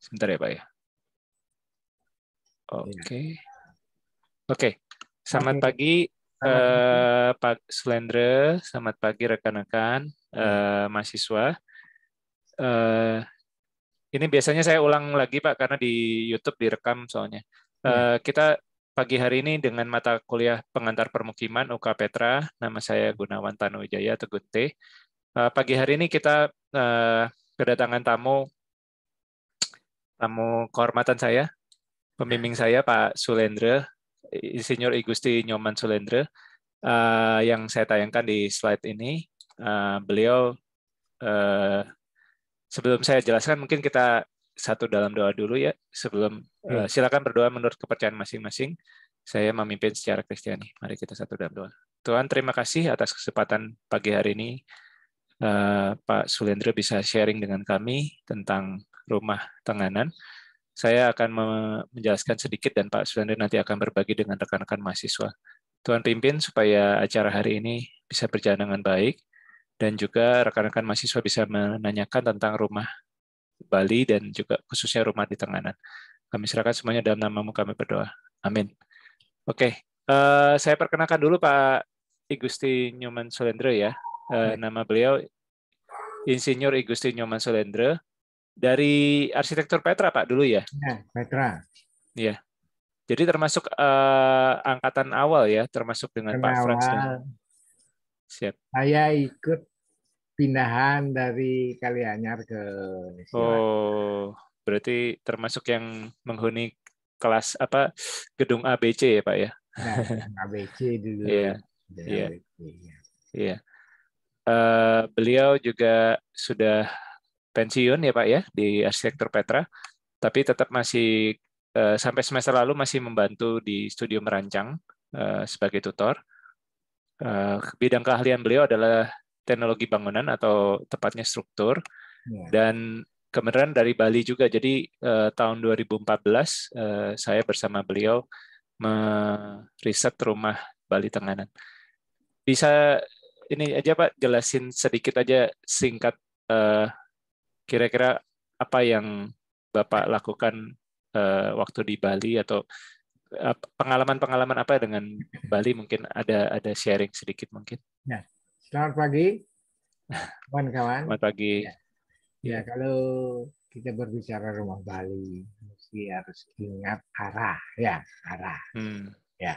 Sebentar ya Pak ya. Iya. Oke. Okay. Oke. Okay. Selamat pagi uh, Pak Sulendre, selamat pagi rekan-rekan uh, mahasiswa. Uh, ini biasanya saya ulang lagi Pak karena di YouTube direkam soalnya. Iya. kita pagi hari ini dengan mata kuliah pengantar permukiman UK Petra. Nama saya Gunawan Tanuwijaya atau Gunte. Uh, pagi hari ini kita uh, kedatangan tamu Tamu kehormatan saya, pembimbing saya Pak Sulendra, Insinyur Igusti Nyoman Sulendra, uh, eh, yang saya tayangkan di slide ini. Uh, beliau uh, sebelum saya jelaskan mungkin kita satu dalam doa dulu ya sebelum uh, silakan berdoa menurut kepercayaan masing-masing saya memimpin secara kristiani mari kita satu dalam doa Tuhan terima kasih atas kesempatan pagi hari ini Pak Sulendra bisa sharing dengan kami tentang rumah tenganan. Saya akan menjelaskan sedikit dan Pak Suwandi nanti akan berbagi dengan rekan-rekan mahasiswa. Tuhan pimpin supaya acara hari ini bisa berjalan dengan baik dan juga rekan-rekan mahasiswa bisa menanyakan tentang rumah Bali dan juga khususnya rumah di Tenganan. Kami serahkan semuanya dalam namamu kami berdoa. Amin. Oke, uh, saya perkenalkan dulu Pak Igusti Nyoman Solendre ya. Uh, nama beliau Insinyur Igusti Nyoman Solendre dari arsitektur Petra Pak dulu ya. Ya, Petra. Iya. Jadi termasuk uh, angkatan awal ya, termasuk dengan Pak Frans. Siap. Saya ikut pindahan dari Kalianyar ke Oh, berarti termasuk yang menghuni kelas apa gedung ABC ya, Pak ya? Iya, nah, ABC dulu. Iya. Iya. iya. Iya. Eh, beliau juga sudah pensiun ya Pak ya di arsitektur Petra, tapi tetap masih eh, sampai semester lalu masih membantu di studio merancang eh, sebagai tutor. Eh, bidang keahlian beliau adalah teknologi bangunan atau tepatnya struktur ya. dan kebenaran dari Bali juga. Jadi tahun 2014 saya bersama beliau meriset rumah Bali Tenganan. Bisa ini aja Pak jelasin sedikit aja singkat kira-kira apa yang Bapak lakukan uh, waktu di Bali atau eh, pengalaman-pengalaman uh, apa dengan Bali mungkin ada ada sharing sedikit mungkin. Ya. Selamat pagi kawan-kawan. Selamat pagi. Ya. ya, kalau kita berbicara rumah Bali mesti harus ingat arah ya, arah. Hmm. Ya.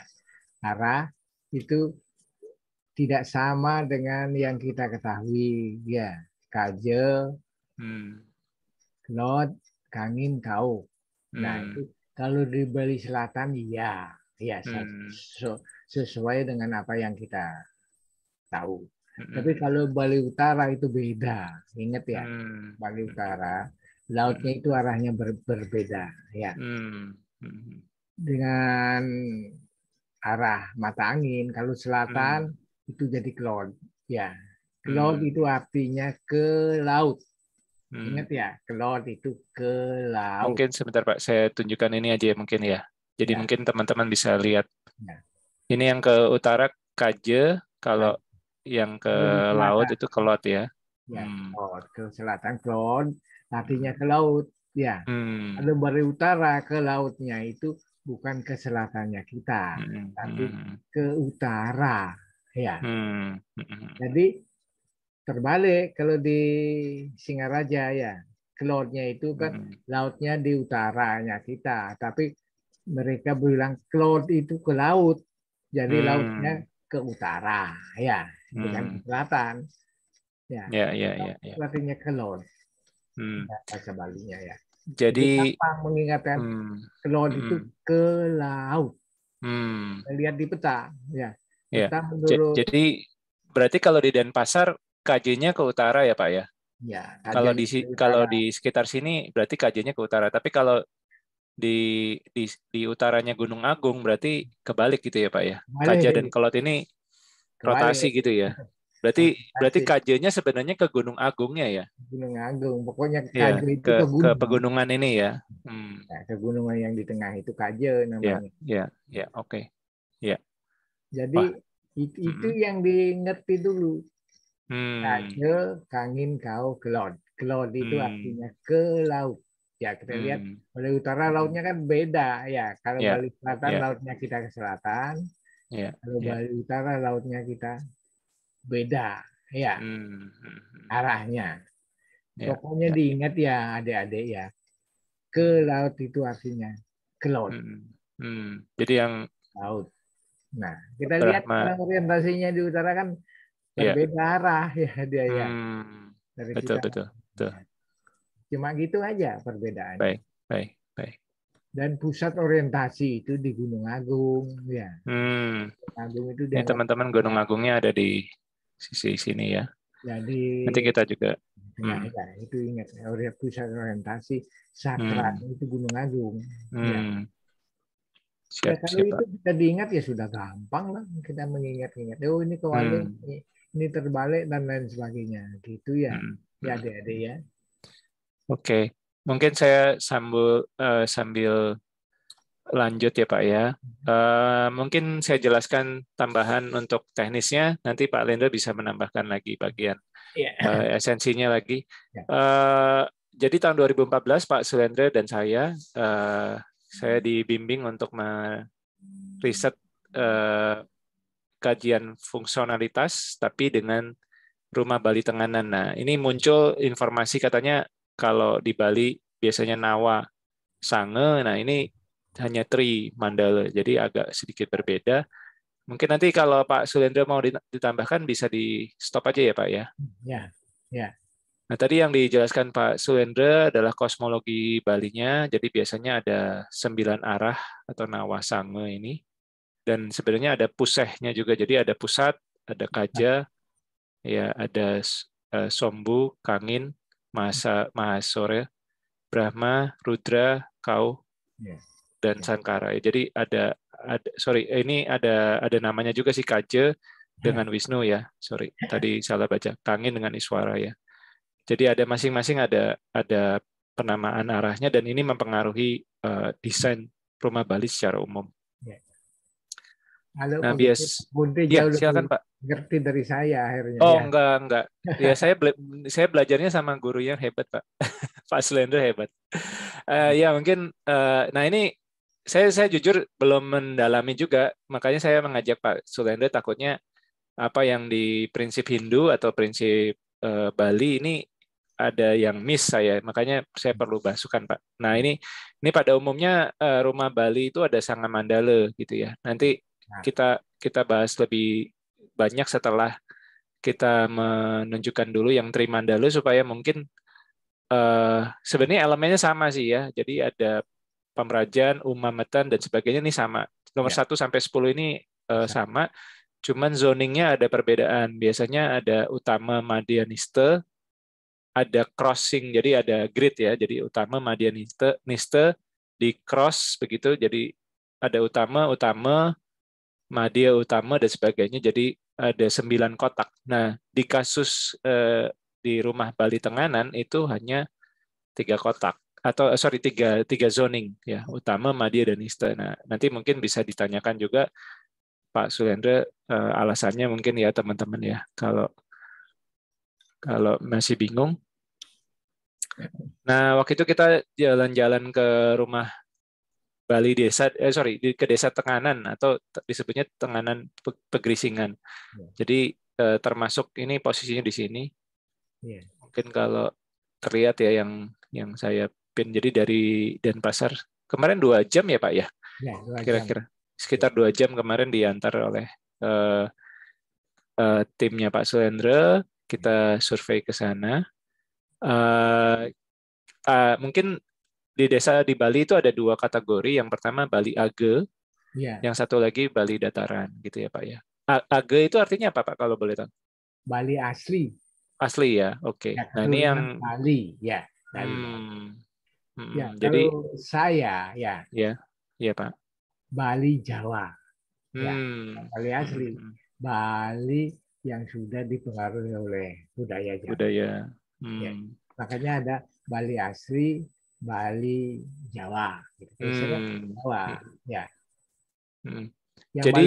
Arah itu tidak sama dengan yang kita ketahui ya. Kaje Laut hmm. kangin, tahu. kau. Nah hmm. itu kalau di Bali Selatan iya, ya hmm. sesu, sesuai dengan apa yang kita tahu. Hmm. Tapi kalau Bali Utara itu beda. Ingat ya, hmm. Bali hmm. Utara lautnya itu arahnya ber, berbeda ya. Hmm. Dengan arah mata angin, kalau selatan hmm. itu jadi cloud ya. Cloud hmm. itu artinya ke laut. Hmm. Ingat ya, cloud itu ke laut. Mungkin sebentar Pak, saya tunjukkan ini aja ya mungkin ya. Jadi ya. mungkin teman-teman bisa lihat. Ya. Ini yang ke utara Kaje, kalau ya. yang ke Ini laut itu ke laut ya. Ya, hmm. ke selatan cloud, artinya ke laut ya. Hmm. Lalu dari utara ke lautnya itu bukan ke selatannya kita, hmm. tapi hmm. ke utara ya. Hmm. hmm. Jadi terbalik kalau di Singaraja ya klotnya itu kan hmm. lautnya di utaranya kita tapi mereka bilang klot itu ke laut jadi hmm. lautnya ke utara ya bukan hmm. selatan ya ya ya, ya, artinya ya. klot mm. ya, bahasa Balinya ya jadi apa mengingatkan hmm. klor hmm. itu ke laut hmm. lihat di peta ya, ya peta ya. menurut jadi berarti kalau di Denpasar KJ-nya ke utara ya Pak ya? Ya. Kalau di kalau di sekitar sini berarti KJ-nya ke utara. Tapi kalau di di di utaranya Gunung Agung berarti kebalik gitu ya Pak ya. KJ dan Kelot ini rotasi gitu ya. Berarti berarti KJ-nya sebenarnya ke Gunung Agungnya ya. Gunung Agung, pokoknya KJ ya, itu ke, ke, gunung. ke pegunungan ini ya. Hmm. Nah, gunungan yang di tengah itu KJ iya, namanya. Ya, ya, ya oke. Okay. Ya. Jadi Wah. itu, itu -hmm. yang diingerti dulu. Hmm. Kage kangin kau gelod. Gelod itu hmm. artinya ke laut. Ya kita hmm. lihat Bali Utara hmm. lautnya kan beda ya. Kalau yeah. Bali Selatan yeah. lautnya kita ke selatan. Yeah. Kalau yeah. Bali Utara lautnya kita beda ya hmm. hmm. arahnya. Yeah. Pokoknya yeah. diingat ya adik-adik ya. Ke laut itu artinya ke Hmm. Hmm. Jadi yang laut. Nah kita Berahma. lihat orientasinya di utara kan Iya. berbeda yeah. arah ya dia ya hmm. dari betul, kita. Betul, betul. Cuma gitu aja perbedaannya. Baik, baik, baik. Dan pusat orientasi itu di Gunung Agung ya. Hmm. Gunung Agung itu Ini teman-teman Gunung Agungnya ada di sisi sini ya. Jadi ya, nanti kita juga Ya, hmm. ya, itu ingat pusat orientasi sakral hmm. itu Gunung Agung. Hmm. Ya. Siap, ya, kalau siap, itu kita diingat ya sudah gampang lah kita mengingat-ingat. Oh ini kewali hmm ini terbalik dan lain sebagainya gitu ya hmm. ya adik-adik ya oke okay. mungkin saya sambil uh, eh, sambil lanjut ya Pak ya. Uh, mungkin saya jelaskan tambahan untuk teknisnya. Nanti Pak Lendo bisa menambahkan lagi bagian yeah. Iya. uh, esensinya lagi. Yeah. Ya. Uh, jadi tahun 2014 Pak Sulendra dan saya, uh, saya dibimbing untuk meriset uh, kajian fungsionalitas tapi dengan rumah Bali Tenganan. Nah, ini muncul informasi katanya kalau di Bali biasanya Nawa Sange, nah ini hanya Tri Mandala, jadi agak sedikit berbeda. Mungkin nanti kalau Pak Sulendra mau ditambahkan bisa di stop aja ya Pak ya. Ya, ya. Nah tadi yang dijelaskan Pak Sulendra adalah kosmologi Balinya, jadi biasanya ada sembilan arah atau Nawa Sange ini dan sebenarnya ada pusehnya juga jadi ada pusat ada kaja ya ada eh, sombu kangin masa mahasore brahma rudra kau dan sankara jadi ada, ada sorry eh, ini ada ada namanya juga sih kaja dengan Wisnu ya sorry tadi salah baca kangin dengan Iswara ya jadi ada masing-masing ada ada penamaan arahnya dan ini mempengaruhi uh, desain rumah Bali secara umum. Halo, nah, bias Bunti ya, silakan, Pak. ngerti dari saya akhirnya. Oh, ya. enggak, enggak. Ya, saya bela saya belajarnya sama guru yang hebat, Pak. Pak Slender hebat. Uh, ya, mungkin uh, nah ini saya saya jujur belum mendalami juga, makanya saya mengajak Pak Sulender takutnya apa yang di prinsip Hindu atau prinsip uh, Bali ini ada yang miss saya, makanya saya perlu basukan Pak. Nah ini ini pada umumnya rumah Bali itu ada sangat mandala gitu ya. Nanti Nah. kita kita bahas lebih banyak setelah kita menunjukkan dulu yang Trimandala supaya mungkin uh, sebenarnya elemennya sama sih ya. Jadi ada pemrajan, umamatan dan sebagainya ini sama. Nomor ya. 1 sampai 10 ini uh, sama. Cuman zoningnya ada perbedaan. Biasanya ada utama madianiste, ada crossing, jadi ada grid ya. Jadi utama madianiste niste, di cross begitu. Jadi ada utama, utama, madya utama dan sebagainya. Jadi ada sembilan kotak. Nah di kasus eh, di rumah Bali Tenganan itu hanya tiga kotak atau eh, sorry tiga tiga zoning ya utama madya dan ista. Nah nanti mungkin bisa ditanyakan juga Pak Sulendra eh, alasannya mungkin ya teman-teman ya kalau kalau masih bingung. Nah waktu itu kita jalan-jalan ke rumah Bali desa eh sorry di, ke desa Tenganan atau disebutnya Tenganan Pegrisingan. Ya. Jadi eh, termasuk ini posisinya di sini. Ya. Mungkin kalau terlihat ya yang yang saya pin. Jadi dari Denpasar kemarin dua jam ya Pak ya. Iya, Kira-kira ya, sekitar dua jam kemarin diantar oleh eh, eh, timnya Pak Sulendra. Kita iya. survei ke sana. eh, uh, mungkin di desa di Bali itu ada dua kategori. Yang pertama Bali Age, ya. yang satu lagi Bali Dataran, gitu ya Pak ya. Age itu artinya apa Pak kalau boleh tahu? Bali asli. Asli ya, oke. Okay. Ya, nah ini yang Bali, ya. Bali. Hmm. Hmm. ya jadi saya, ya. Ya, ya Pak. Bali Jawa, ya. Hmm, Bali asli, hmm, hmm. Bali yang sudah dipengaruhi oleh budaya Jawa. Budaya. Ya. Hmm. Ya. Makanya ada Bali asli, Bali, Jawa. Gitu. Hmm. Jawa, hmm. ya. Hmm. Yang Jadi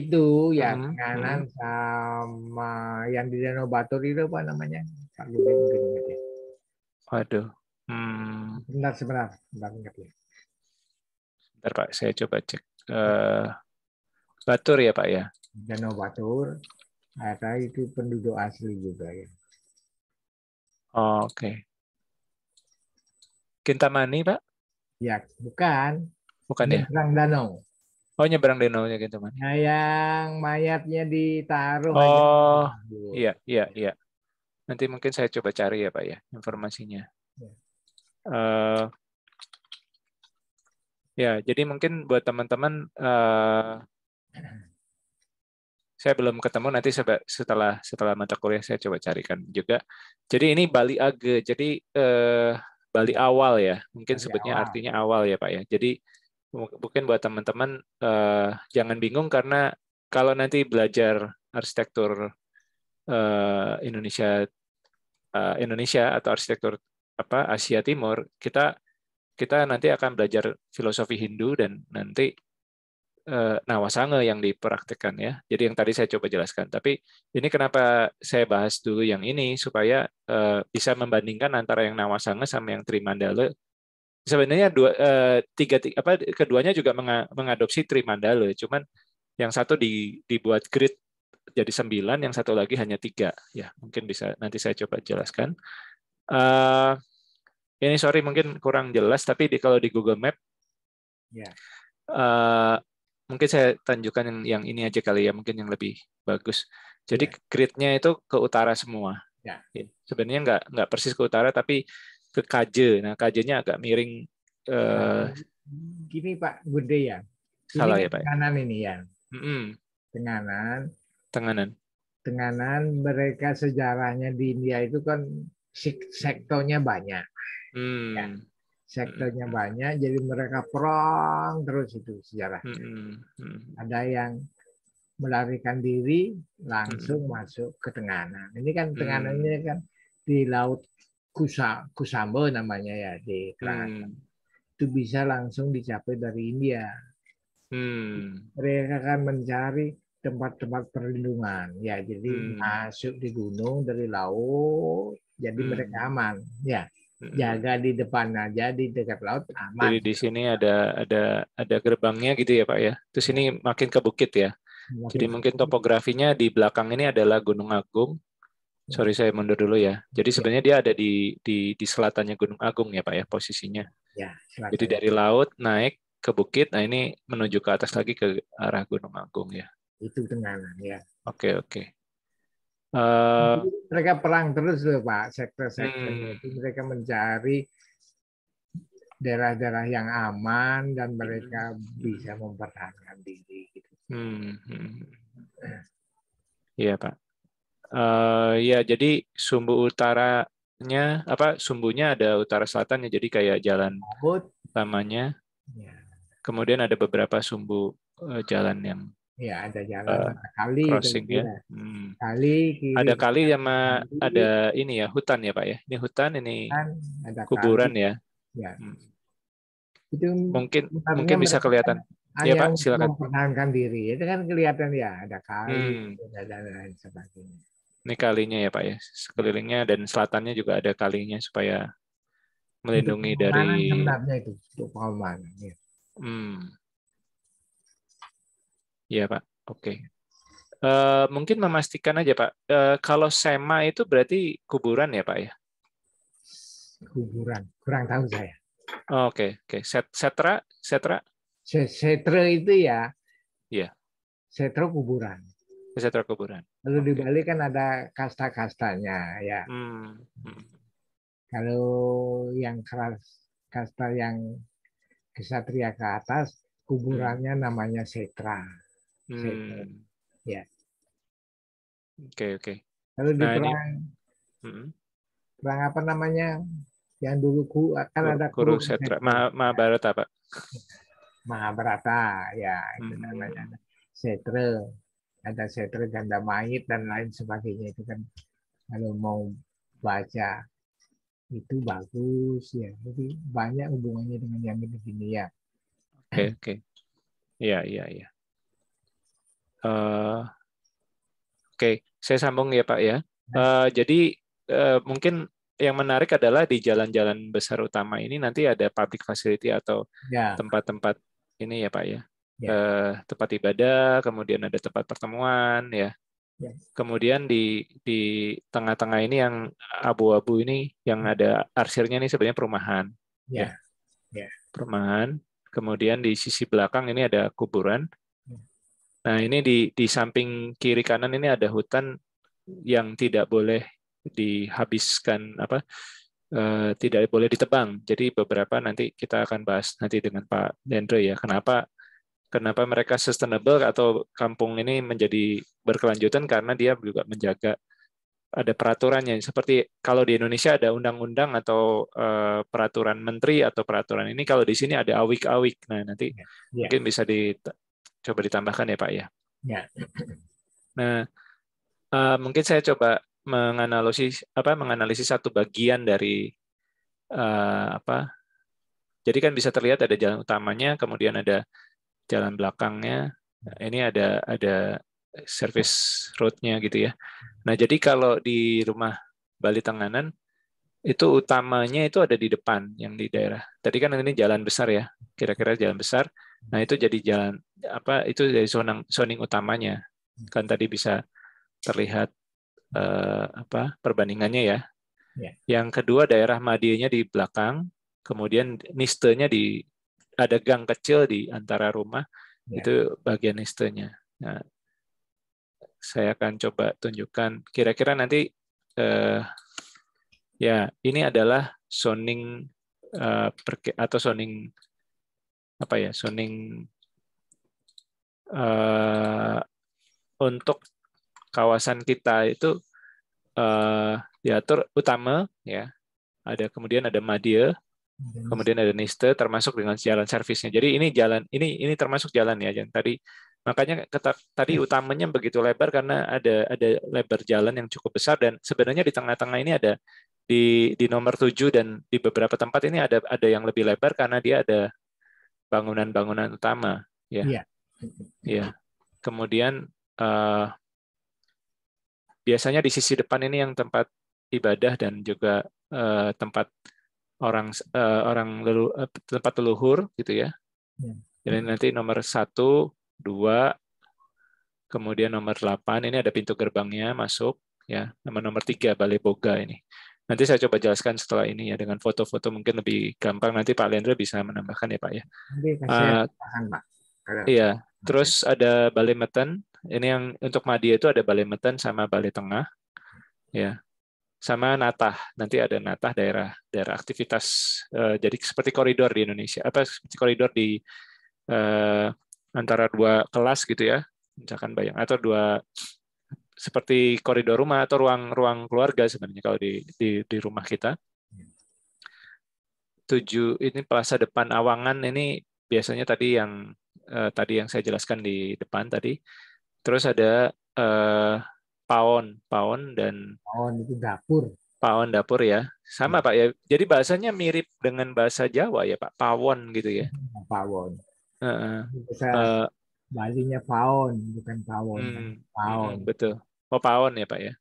itu ya hmm. kanan hmm. sama yang di Danau Batur itu apa namanya? Pak Lubin mungkin ingat ya. Waduh. Hmm. Bentar sebentar, bentar ingat ya. Bentar Pak, saya coba cek. Uh, Batur ya Pak ya? Danau Batur, ada itu penduduk asli juga ya. Oh, Oke. Okay. Kintamani, Pak? Ya, bukan. Bukan ya? Nyebrang danau. Oh, nyebrang danau ya Kintamani. Nah, yang mayatnya ditaruh. Oh, iya, iya, iya. Nanti mungkin saya coba cari ya, Pak ya, informasinya. Ya. Uh, Ya, jadi mungkin buat teman-teman, uh, saya belum ketemu. Nanti setelah setelah mata kuliah saya coba carikan juga. Jadi ini Bali Age. Jadi eh, Bali awal ya, mungkin Bali sebutnya awal. artinya awal ya Pak ya. Jadi mungkin buat teman-teman uh, jangan bingung karena kalau nanti belajar arsitektur uh, Indonesia uh, Indonesia atau arsitektur apa Asia Timur, kita kita nanti akan belajar filosofi Hindu dan nanti Eh, nawasange yang dipraktekkan ya. Jadi yang tadi saya coba jelaskan. Tapi ini kenapa saya bahas dulu yang ini supaya eh, bisa membandingkan antara yang nawasange sama yang trimandala. Sebenarnya dua eh, tiga, tiga apa keduanya juga mengadopsi trimandala. cuman yang satu dibuat grid jadi sembilan, yang satu lagi hanya tiga. Ya mungkin bisa nanti saya coba jelaskan. ini sorry mungkin kurang jelas, tapi kalau di Google Map. Ya mungkin saya tunjukkan yang, yang ini aja kali ya mungkin yang lebih bagus jadi yeah. gridnya itu ke utara semua yeah. Ya, sebenarnya nggak nggak persis ke utara tapi ke KJ nah kj agak miring uh, gini Pak Bude ya ini salah kan ya Pak kanan ini ya mm -hmm. tenganan tenganan tenganan mereka sejarahnya di India itu kan sektornya banyak mm. ya sektornya hmm. banyak, jadi mereka perang terus itu sejarah. Hmm. Hmm. Ada yang melarikan diri langsung hmm. masuk ke Tenganan. Ini kan tenganannya ini hmm. kan di laut Kusa, Kusambo namanya ya di Hmm. Itu bisa langsung dicapai dari India. Hmm. Mereka akan mencari tempat-tempat perlindungan. Ya, jadi hmm. masuk di gunung dari laut, jadi hmm. mereka aman. Ya jaga di depan aja di dekat laut aman. Jadi di gitu. sini ada ada ada gerbangnya gitu ya Pak ya. Terus ini iya. makin ke bukit ya. Makin Jadi mungkin topografinya di belakang ini adalah Gunung Agung. Iya. Sorry saya mundur dulu ya. Jadi iya. sebenarnya dia ada di di di selatannya Gunung Agung ya Pak ya posisinya. Ya, Jadi dari laut naik ke bukit. Nah ini menuju ke atas lagi ke arah Gunung Agung ya. Itu tenganan ya. Oke oke. Uh, mereka perang terus loh Pak, sektor-sektor hmm. mereka mencari daerah-daerah yang aman dan hmm. mereka bisa mempertahankan diri. Gitu. Hmm. hmm, hmm. Iya Pak. Uh, ya jadi sumbu utaranya apa sumbunya ada utara selatannya jadi kayak jalan utamanya. Ya. Kemudian ada beberapa sumbu uh, jalan yang Ya ada jalan uh, kali crossing ya. Hmm. Kali kiri, ada kali sama kiri. ada ini ya hutan ya pak ya. Ini hutan ini hutan, ada kuburan kali. ya. Ya. Hmm. Itu mungkin mungkin bisa kelihatan. Ya pak silakan. Mempertahankan diri itu kan kelihatan ya ada kali hmm. dan lain sebagainya. Ini kalinya ya pak ya sekelilingnya dan selatannya juga ada kalinya supaya melindungi itu dari. Itu. Untuk pengamanan. Ya. Hmm Iya Pak, oke. Okay. Uh, eh, mungkin memastikan aja Pak, uh, kalau sema itu berarti kuburan ya Pak ya? Kuburan, kurang tahu saya. Oh, oke, okay, oke. Okay. setra, setra? Setra itu ya. Iya. Setra kuburan. Setra kuburan. Lalu okay. di Bali kan ada kasta-kastanya ya. Hmm. hmm. Kalau yang keras kasta yang kesatria ke atas hmm. kuburannya namanya setra. Gitu. Hmm. Ya. Oke okay, oke. Okay. Lalu di nah, perang, ini... hmm. perang apa namanya yang dulu ku akan ada kurung setra ma ma Mahabharata pak. Mahabharata ya itu hmm. namanya Setra, ada Setra ganda mayit dan lain sebagainya itu kan kalau mau baca itu bagus ya jadi banyak hubungannya dengan yang ini ya. Oke okay, oke. Okay. Iya iya iya. Uh, Oke, okay. saya sambung ya Pak ya. Uh, jadi uh, mungkin yang menarik adalah di jalan-jalan besar utama ini nanti ada public facility atau ya. tempat-tempat yeah. ini ya Pak ya. Yeah. Ya. Uh, tempat ibadah, kemudian ada tempat pertemuan ya. Kemudian di di tengah-tengah ini yang abu-abu ini yang ada arsirnya ini sebenarnya perumahan. Ya. ya. Perumahan. Kemudian di sisi belakang ini ada kuburan. Nah, ini di di samping kiri kanan ini ada hutan yang tidak boleh dihabiskan apa eh, tidak boleh ditebang. Jadi beberapa nanti kita akan bahas nanti dengan Pak dendro ya. Kenapa kenapa mereka sustainable atau kampung ini menjadi berkelanjutan karena dia juga menjaga ada peraturannya seperti kalau di Indonesia ada undang-undang atau eh, peraturan menteri atau peraturan ini kalau di sini ada awik-awik nah nanti ya. ya. mungkin bisa di, coba ditambahkan ya Pak ya. Ya. Nah, uh, mungkin saya coba menganalisis apa menganalisis satu bagian dari uh, apa. Jadi kan bisa terlihat ada jalan utamanya, kemudian ada jalan belakangnya. Nah, ini ada ada service roadnya gitu ya. Nah jadi kalau di rumah Bali Tenganan itu utamanya itu ada di depan yang di daerah. Tadi kan ini jalan besar ya, kira-kira jalan besar. Nah itu jadi jalan apa itu jadi zoning, zoning utamanya hmm. kan tadi bisa terlihat eh, apa perbandingannya ya. ya. Yang kedua daerah madinya di belakang, kemudian nistenya di ada gang kecil di antara rumah ya. itu bagian nistenya. Nah, saya akan coba tunjukkan kira-kira nanti eh, ya ini adalah zoning eh, atau zoning apa ya zoning uh, eh, untuk kawasan kita itu uh, diatur utama ya ada kemudian ada madia kemudian ada niste termasuk dengan jalan servisnya jadi ini jalan ini ini termasuk jalan ya yang tadi makanya kata, tadi ya. utamanya begitu lebar karena ada ada lebar jalan yang cukup besar dan sebenarnya di tengah-tengah ini ada di di nomor tujuh dan di beberapa tempat ini ada ada yang lebih lebar karena dia ada bangunan-bangunan utama ya yeah. ya yeah. kemudian uh, biasanya di sisi depan ini yang tempat ibadah dan juga uh, tempat orang uh, orang lelu, uh, tempat leluhur gitu ya yeah. jadi nanti nomor satu dua kemudian nomor delapan ini ada pintu gerbangnya masuk ya nomor nomor tiga balai boga ini Nanti saya coba jelaskan setelah ini ya dengan foto-foto mungkin lebih gampang. Nanti Pak Lendra bisa menambahkan ya Pak ya. uh, iya. Terus ada balai meten. Ini yang untuk Madia itu ada balai meten sama balai tengah. Ya. Sama natah. Nanti ada natah daerah daerah aktivitas uh, jadi seperti koridor di Indonesia apa seperti koridor di uh, antara dua kelas gitu ya misalkan bayang atau dua seperti koridor rumah atau ruang-ruang keluarga sebenarnya kalau di di, di rumah kita. Tujuh ini plaza depan Awangan ini biasanya tadi yang eh, tadi yang saya jelaskan di depan tadi. Terus ada eh, Paon, Paon dan Paon itu dapur. Pawon dapur ya. Sama ya. Pak ya. Jadi bahasanya mirip dengan bahasa Jawa ya Pak. Pawon gitu ya. Pawon. Uh, uh, uh, Balinya Paon, bukan paon. Hmm. hmm paon. Hmm, betul. Oh, Paon ya, Pak ya.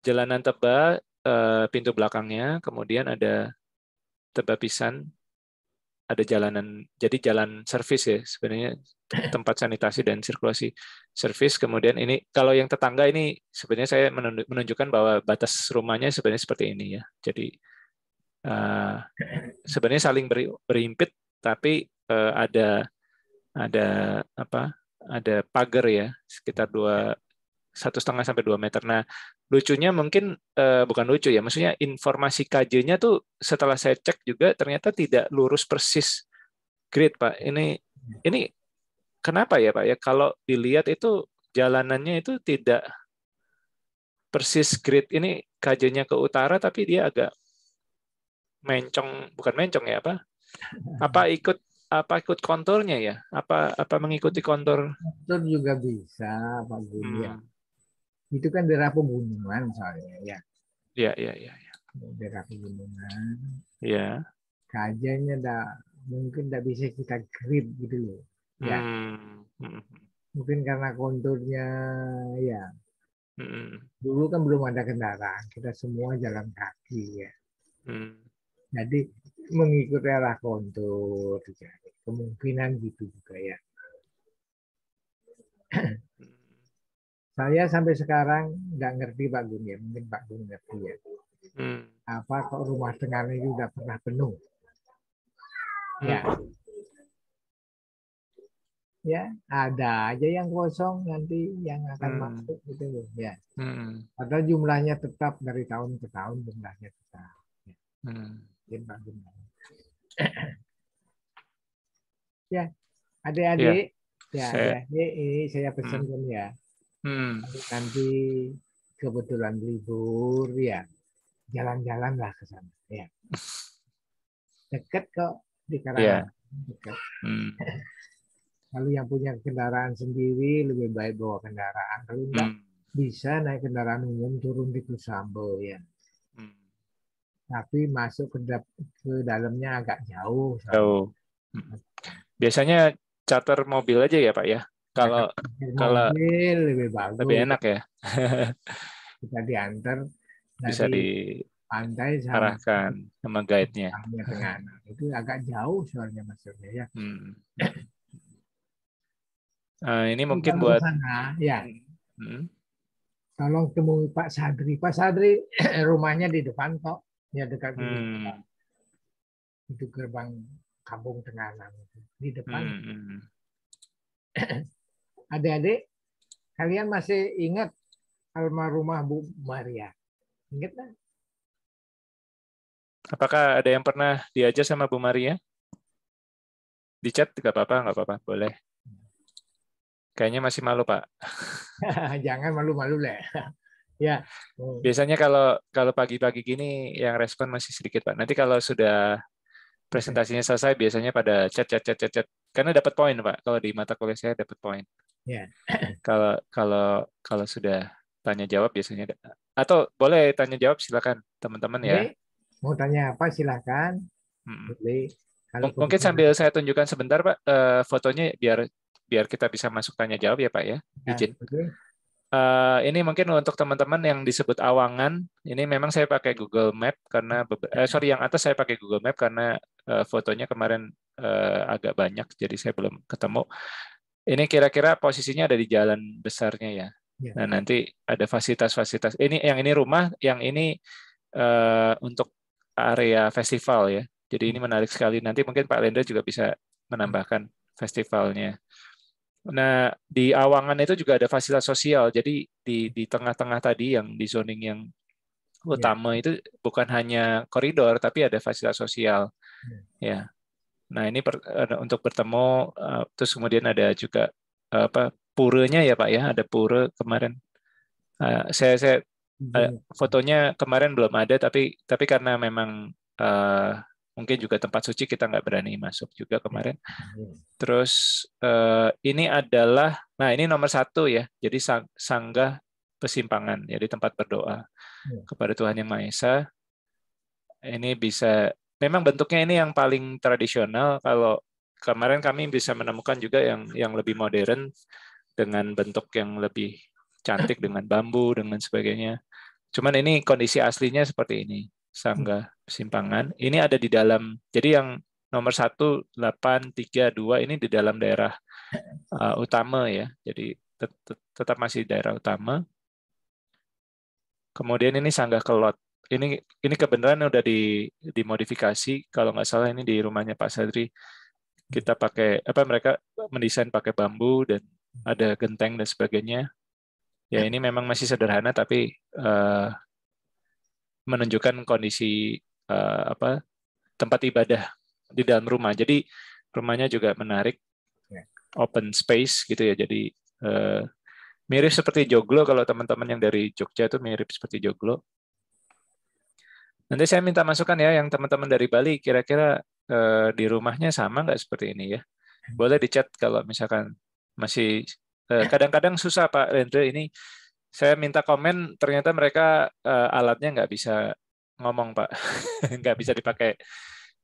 Jalanan tebal, eh, pintu belakangnya, kemudian ada tebal pisan, ada jalanan, jadi jalan servis ya sebenarnya tempat sanitasi dan sirkulasi servis. Kemudian ini kalau yang tetangga ini sebenarnya saya menunjukkan bahwa batas rumahnya sebenarnya seperti ini ya. Jadi eh, sebenarnya saling beri, berimpit, tapi eh, ada ada apa ada pagar ya sekitar dua satu setengah sampai dua meter. Nah, lucunya mungkin uh, bukan lucu ya, maksudnya informasi kj tuh setelah saya cek juga ternyata tidak lurus persis grid pak. Ini ini kenapa ya pak ya? Kalau dilihat itu jalanannya itu tidak persis grid. Ini kj ke utara tapi dia agak mencong, bukan mencong ya apa? Apa ikut apa ikut konturnya ya? Apa apa mengikuti kontur? Kontur juga bisa, Pak Budi. Ya. Hmm. Itu kan daerah pegunungan soalnya ya. Iya, iya, iya. Ya. Daerah pegunungan. Iya. Kajiannya dah mungkin tidak bisa kita grip gitu loh. Ya. Hmm, hmm, hmm. Mungkin karena konturnya ya. Hmm. Dulu kan belum ada kendaraan, kita semua jalan kaki ya. Hmm. Jadi mengikuti arah kontur Kemungkinan gitu juga ya. Hmm. Saya sampai sekarang nggak ngerti Pak Gun ya, mungkin Pak Gun ngerti ya. Hmm. Apa kok rumah tengahnya itu udah pernah penuh? Ya. Hmm. Ya, ada aja yang kosong nanti yang akan hmm. masuk gitu loh ya. Hmm. Padahal jumlahnya tetap dari tahun ke tahun jumlahnya tetap. Ya. Hmm. Lima, ya, adik-adik. Ya, ya, saya. ya ini saya pesankan hmm. ya. Hmm. Nanti kebetulan libur ya, jalan-jalan lah ke sana. Ya. Dekat kok di Karawang. Yeah. Dekat. Hmm. Kalau yang punya kendaraan sendiri lebih baik bawa kendaraan. Kalau hmm. bisa naik kendaraan umum turun di Kusambo ya tapi masuk ke, ke dalamnya agak jauh. Jauh. Oh. Biasanya charter mobil aja ya Pak ya? Kalau mobil kalau mobil lebih bagus. Lebih enak ya. Kita diantar bisa di pantai arahkan sama guide-nya. Itu agak jauh soalnya maksudnya ya. Hmm. Uh, ini Kita mungkin buat sana, ya. Hmm. Tolong temui Pak Sadri. Pak Sadri rumahnya di depan kok ya dekat di hmm. itu gerbang kampung Tenganan di depan. Hmm. hmm. Adik-adik, kalian masih ingat almarhumah Bu Maria? Ingat nggak? Apakah ada yang pernah diajar sama Bu Maria? Di chat nggak apa-apa, nggak apa-apa, boleh. Hmm. Kayaknya masih malu, Pak. Jangan malu-malu lah. Ya. Hmm. Biasanya kalau kalau pagi-pagi gini yang respon masih sedikit pak. Nanti kalau sudah presentasinya selesai biasanya pada chat chat chat chat chat karena dapat poin pak. Kalau di mata kuliah saya dapat poin. Ya. kalau kalau kalau sudah tanya jawab biasanya atau boleh tanya jawab silakan teman-teman ya. Mau tanya apa silakan. Hmm. mungkin sambil saya tunjukkan sebentar pak eh, fotonya biar biar kita bisa masuk tanya jawab ya pak ya. ya Izin. Ya, Uh, ini mungkin untuk teman-teman yang disebut awangan, ini memang saya pakai Google Map karena uh, sorry yang atas saya pakai Google Map karena uh, fotonya kemarin uh, agak banyak, jadi saya belum ketemu. Ini kira-kira posisinya ada di jalan besarnya ya. ya. Nah nanti ada fasilitas-fasilitas. Ini yang ini rumah, yang ini uh, untuk area festival ya. Jadi ini menarik sekali. Nanti mungkin Pak Lendra juga bisa menambahkan festivalnya. Nah, di Awangan itu juga ada fasilitas sosial. Jadi di di tengah-tengah tadi yang di zoning yang iya. utama ya. itu bukan hanya koridor tapi ada fasilitas sosial. Ya. ya. Nah, ini per, untuk bertemu eh, terus kemudian ada juga eh, apa purenya ya, Pak ya. Ada pura kemarin. Uh, saya saya uh, fotonya kemarin belum ada tapi tapi karena memang uh, mungkin juga tempat suci kita nggak berani masuk juga iya. kemarin. Hmm. Terus eh, ini adalah, nah ini nomor satu ya, jadi sanggah pesimpangan, jadi tempat berdoa iya. kepada Tuhan Yang Maha Esa. Ini bisa, memang bentuknya ini yang paling tradisional. Kalau kemarin kami bisa menemukan juga yang yang lebih modern dengan bentuk yang lebih cantik dengan bambu dengan sebagainya. Cuman ini kondisi aslinya seperti ini. Sangga Simpangan. Ini ada di dalam, jadi yang nomor 1, 8, 3, 2 ini di dalam daerah uh, utama ya. Jadi tet tet tetap masih daerah utama. Kemudian ini Sangga Kelot. Ini ini kebenaran udah di dimodifikasi kalau nggak salah ini di rumahnya Pak Sadri. Kita pakai apa mereka mendesain pakai bambu dan ada genteng dan sebagainya. Ya ini memang masih sederhana tapi uh, menunjukkan kondisi uh, apa tempat ibadah di dalam rumah. Jadi rumahnya juga menarik, ya. open space gitu ya. Jadi uh, mirip seperti joglo kalau teman-teman yang dari Jogja itu mirip seperti joglo. Nanti saya minta masukan ya yang teman-teman dari Bali kira-kira uh, di rumahnya sama nggak seperti ini ya. Boleh dicat kalau misalkan masih kadang-kadang susah Pak Rendre ini saya minta komen ternyata mereka uh, alatnya nggak bisa ngomong pak nggak bisa dipakai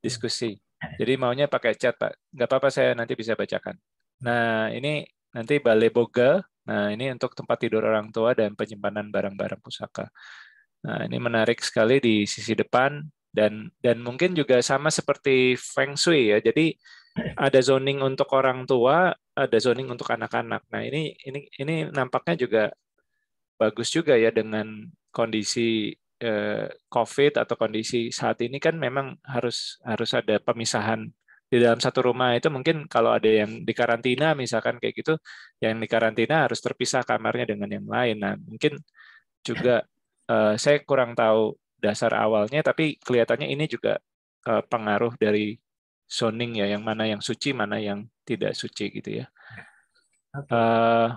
diskusi jadi maunya pakai chat pak nggak apa-apa saya nanti bisa bacakan nah ini nanti balai boga nah ini untuk tempat tidur orang tua dan penyimpanan barang-barang pusaka nah ini menarik sekali di sisi depan dan dan mungkin juga sama seperti feng shui ya jadi ada zoning untuk orang tua ada zoning untuk anak-anak nah ini ini ini nampaknya juga bagus juga ya dengan kondisi eh, COVID atau kondisi saat ini kan memang harus harus ada pemisahan di dalam satu rumah itu mungkin kalau ada yang dikarantina misalkan kayak gitu yang dikarantina harus terpisah kamarnya dengan yang lain nah mungkin juga eh, saya kurang tahu dasar awalnya tapi kelihatannya ini juga eh, pengaruh dari zoning ya yang mana yang suci mana yang tidak suci gitu ya okay. uh,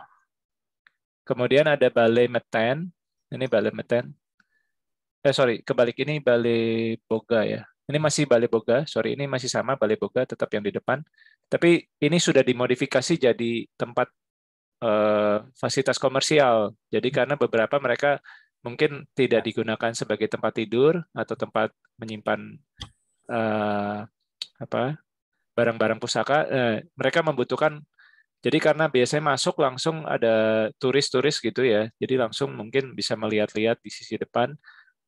Kemudian ada balai meten. Ini balai meten. Eh sorry, kebalik ini balai boga ya. Ini masih balai boga. Sorry, ini masih sama balai boga, tetap yang di depan. Tapi ini sudah dimodifikasi jadi tempat eh, fasilitas komersial. Jadi karena beberapa mereka mungkin tidak digunakan sebagai tempat tidur atau tempat menyimpan eh, apa barang-barang pusaka, eh, mereka membutuhkan jadi karena biasanya masuk langsung ada turis-turis gitu ya, jadi langsung mungkin bisa melihat-lihat di sisi depan.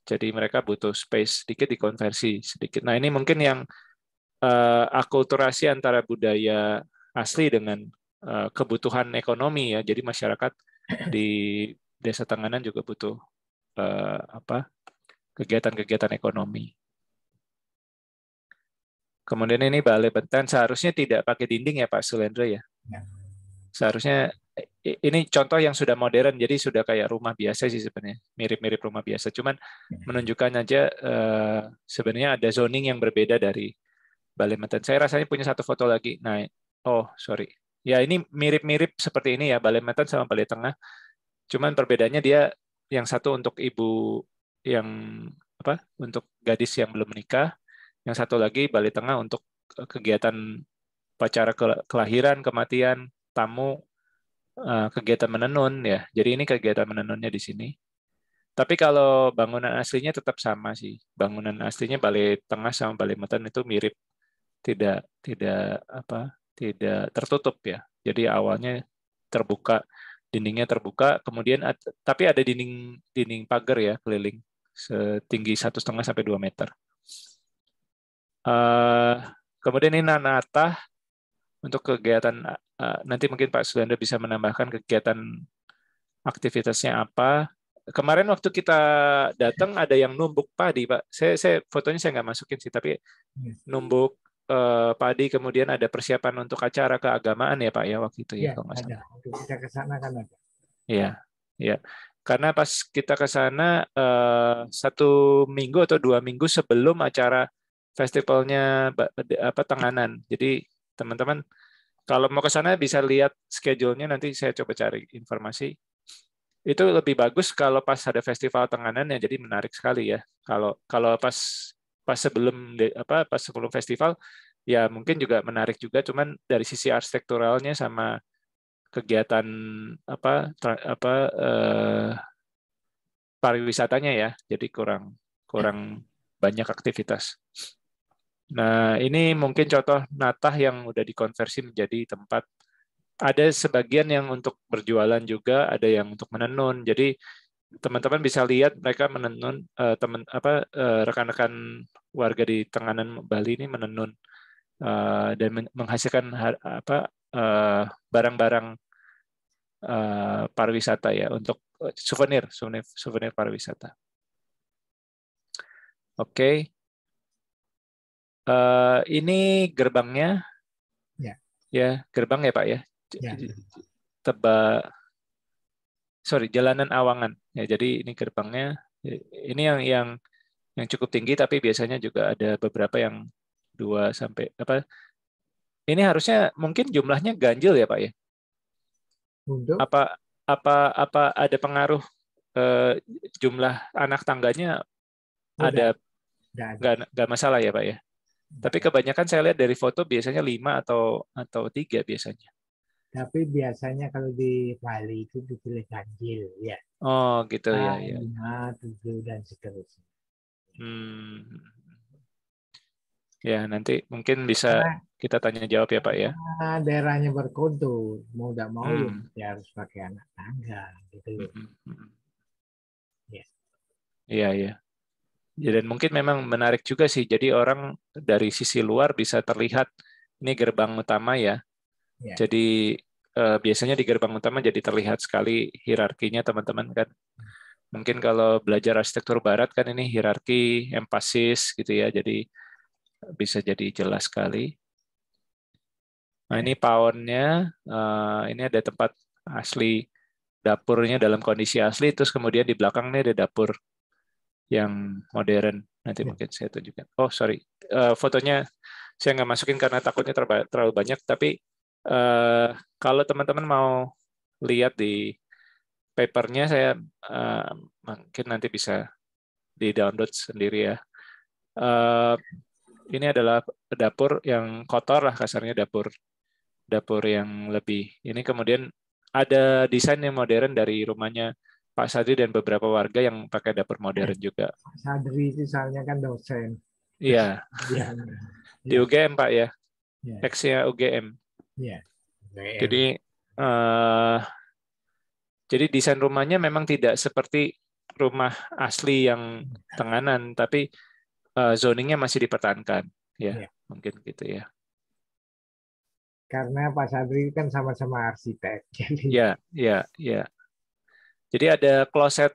Jadi mereka butuh space sedikit dikonversi sedikit. Nah ini mungkin yang uh, akulturasi antara budaya asli dengan uh, kebutuhan ekonomi ya. Jadi masyarakat di desa Tenganan juga butuh uh, apa kegiatan-kegiatan ekonomi. Kemudian ini balai bentan seharusnya tidak pakai dinding ya Pak Sulendra ya. ya Seharusnya ini contoh yang sudah modern, jadi sudah kayak rumah biasa sih sebenarnya, mirip-mirip rumah biasa. Cuman hmm. menunjukkan aja eh, sebenarnya ada zoning yang berbeda dari Balementen. Saya rasanya punya satu foto lagi. Nah, oh sorry, ya ini mirip-mirip seperti ini ya Balementen sama Balai Tengah. Cuman perbedaannya dia yang satu untuk ibu yang apa untuk gadis yang belum menikah, yang satu lagi Balai Tengah untuk eh, kegiatan upacara kelahiran, kematian, tamu eh, kegiatan menenun ya. Jadi ini kegiatan menenunnya di sini. Tapi kalau bangunan aslinya tetap sama sih. Bangunan aslinya Balai Tengah sama Balai Metan itu mirip. Tidak tidak apa? Tidak tertutup ya. Jadi awalnya terbuka, dindingnya terbuka, kemudian tapi ada dinding dinding pagar ya keliling setinggi satu setengah sampai 2 meter. Uh, kemudian ini nanata untuk kegiatan Eh, nanti mungkin Pak Sudanda bisa menambahkan kegiatan aktivitasnya apa. Kemarin waktu kita datang ada yang numbuk padi, Pak. Saya, saya fotonya saya nggak masukin sih, tapi iya. numbuk eh, padi kemudian ada persiapan untuk acara keagamaan ya Pak ya waktu itu ya, ya kalau ada. Kita ke sana kan ada. Iya, iya. Karena pas kita ke sana eh, satu minggu atau dua minggu sebelum acara festivalnya apa Tenganan. Jadi teman-teman kalau mau ke sana bisa lihat schedule-nya nanti saya coba cari informasi. Itu lebih bagus kalau pas ada festival tenganan ya jadi menarik sekali ya. Kalau kalau pas pas sebelum apa pas sebelum festival ya mungkin juga menarik juga cuman dari sisi arsitekturalnya sama kegiatan apa tra, apa eh, pariwisatanya ya jadi kurang kurang ya. banyak aktivitas. Nah, ini mungkin contoh natah yang udah dikonversi menjadi tempat. Ada sebagian yang untuk berjualan juga, ada yang untuk menenun. Jadi teman-teman bisa lihat mereka menenun uh, teman apa eh, rekan-rekan uh, warga di Tenganan Bali ini menenun uh, dan menghasilkan apa barang-barang pariwisata ya untuk souvenir souvenir souvenir pariwisata. Oke. Okay. Uh, ini gerbangnya. Ya. Ya, gerbang ya Pak ya. ya. Teba. Sorry, jalanan Awangan. Ya, jadi ini gerbangnya. Ini yang yang yang cukup tinggi, tapi biasanya juga ada beberapa yang dua sampai apa? Ini harusnya mungkin jumlahnya ganjil ya Pak ya. Untuk? Apa apa apa ada pengaruh eh, jumlah anak tangganya ada Gak, gak masalah ya pak ya tapi kebanyakan saya lihat dari foto biasanya lima atau atau tiga biasanya. Tapi biasanya kalau di Bali itu dipilih ganjil ya. Oh gitu ya. ya. Lima, ya. tujuh dan seterusnya. Hmm. Ya nanti mungkin bisa Karena kita tanya jawab ya Pak ya. Daerahnya berkontur mau tidak mau ya hmm. ya harus pakai anak tangga gitu. Hmm, hmm, hmm. Ya. Iya ya. Ya, dan mungkin memang menarik juga sih. Jadi orang dari sisi luar bisa terlihat ini gerbang utama ya. ya. Jadi eh, biasanya di gerbang utama jadi terlihat sekali hierarkinya teman-teman kan. Mungkin kalau belajar arsitektur barat kan ini hierarki, empasis gitu ya. Jadi bisa jadi jelas sekali. Nah ya. ini powernya. eh, ini ada tempat asli dapurnya dalam kondisi asli, terus kemudian di belakang ini ada dapur yang modern nanti iya. mungkin saya tunjukkan. Oh sorry, uh, fotonya saya nggak masukin karena takutnya terlalu banyak. Tapi uh, kalau teman-teman mau lihat di papernya, saya uh, mungkin nanti bisa di download sendiri ya. Uh, ini adalah dapur yang kotor lah kasarnya dapur dapur yang lebih ini kemudian ada desain yang modern dari rumahnya Pak Sadri dan beberapa warga yang pakai dapur modern eh, juga. Pak Sadri misalnya kan dosen. Iya. iya. Di iya. UGM Pak ya. ya. Teksnya UGM. Iya. iya. Jadi uh, jadi desain rumahnya memang tidak seperti rumah asli yang tenganan, tapi uh, zoningnya masih dipertahankan. Ya, ya, mungkin gitu ya. Karena Pak Sadri kan sama-sama arsitek. iya iya iya jadi ada kloset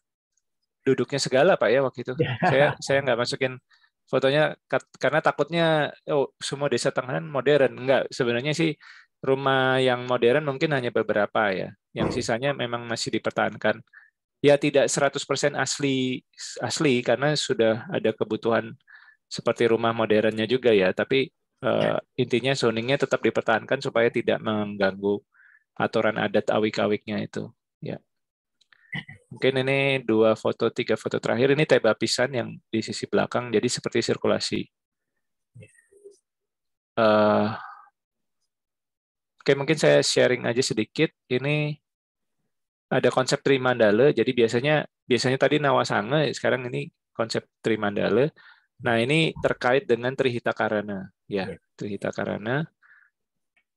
duduknya segala Pak ya waktu itu. Ya. saya saya nggak masukin fotonya karena takutnya oh semua desa tengahan modern. Enggak, sebenarnya sih rumah yang modern mungkin hanya beberapa ya. Yang hmm. sisanya memang masih dipertahankan. Ya tidak 100% asli asli karena sudah ada kebutuhan seperti rumah modernnya juga ya, tapi uh, intinya zoningnya tetap dipertahankan supaya tidak mengganggu aturan adat awik-awiknya itu. Mungkin ini dua foto, tiga foto terakhir. Ini tipe pisan yang di sisi belakang, jadi seperti sirkulasi. Uh, Oke, okay, mungkin saya sharing aja sedikit. Ini ada konsep trimandala. Jadi biasanya biasanya tadi nawasange, sekarang ini konsep trimandala. Nah, ini terkait dengan trihita karana, ya, ya, trihita karana.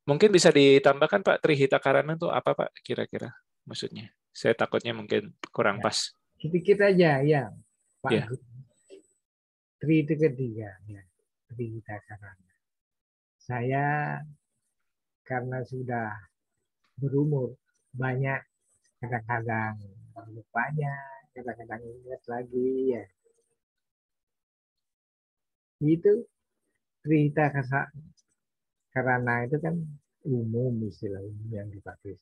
Mungkin bisa ditambahkan Pak, trihita karana itu apa Pak kira-kira maksudnya? Saya takutnya mungkin kurang ya. pas. Sedikit aja ya, Pak. Ya. Tri itu ketiga ya, Tri karena Saya karena sudah berumur banyak kadang-kadang lupanya, kadang-kadang ingat lagi ya. Itu cerita karena itu kan umum istilah umum yang dipakai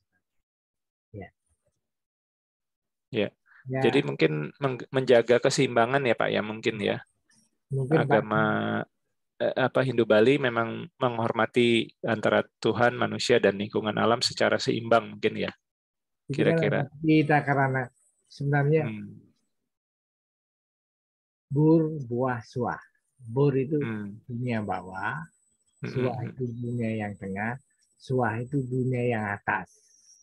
Ya. ya. Jadi mungkin menjaga keseimbangan ya Pak ya mungkin ya. Mungkin, Agama Pak. Eh, apa Hindu Bali memang menghormati antara Tuhan, manusia dan lingkungan alam secara seimbang mungkin ya. Kira-kira. Iya, Kita karena sebenarnya hmm. bur buah suah. Bur itu hmm. dunia bawah, hmm, suah hmm, hmm. itu dunia yang tengah, suah itu dunia yang atas.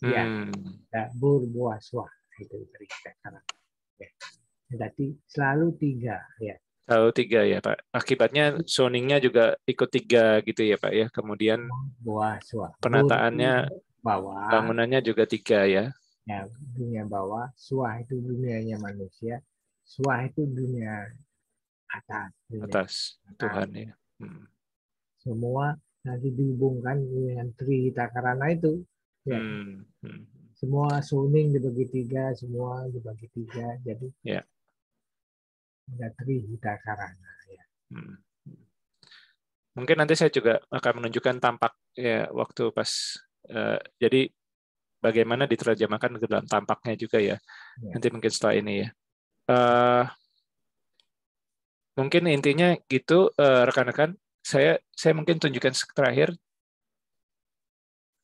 Ya, hmm. ya bur buah suah gitu dari sekarang. Ya. jadi ya, selalu tiga ya. Selalu tiga ya Pak. Akibatnya zoningnya juga ikut tiga gitu ya Pak ya. Kemudian oh, Buah, penataannya bawah. bangunannya juga tiga ya. Ya dunia bawah, suah itu dunianya manusia, suah itu dunia atas. Dunia atas Tuhan ya. Hmm. Semua nanti dihubungkan dengan tri Karana itu. Ya. Hmm. Hmm semua suning dibagi tiga, semua dibagi tiga, jadi yeah. ada trihita karana Ya. Hmm. Mungkin nanti saya juga akan menunjukkan tampak ya waktu pas uh, jadi bagaimana diterjemahkan ke dalam tampaknya juga ya. ya. Nanti mungkin setelah ini ya. Uh, mungkin intinya gitu rekan eh, rekan-rekan. saya saya mungkin tunjukkan terakhir.